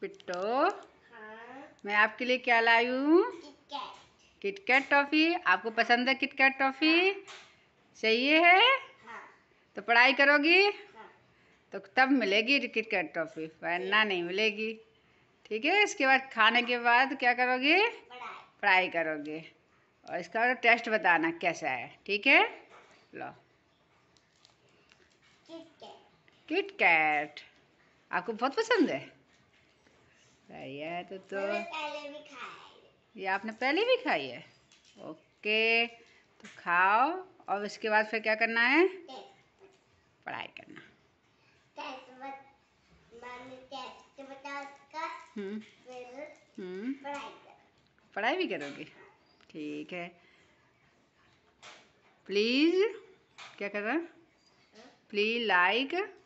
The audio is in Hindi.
पिट्टो हाँ? मैं आपके लिए क्या लाई हूँ किटकैट टॉफ़ी आपको पसंद है किटकैट टॉफ़ी हाँ? चाहिए है हाँ? तो पढ़ाई करोगी हाँ? तो तब मिलेगी किटकैट टॉफ़ी वरना हाँ। नहीं मिलेगी ठीक है इसके बाद खाने के बाद क्या करोगी पढ़ाई करोगे और इसका टेस्ट बताना कैसा है ठीक है लो किट कैट आपको बहुत पसंद है सही है तो तो पहले भी खाई ये आपने पहले भी खाई है ओके तो खाओ और उसके बाद फिर क्या करना है पढ़ाई करना हम्म। हम्म। पढ़ाई भी करोगे ठीक है प्लीज़ क्या कर करना हाँ। Please like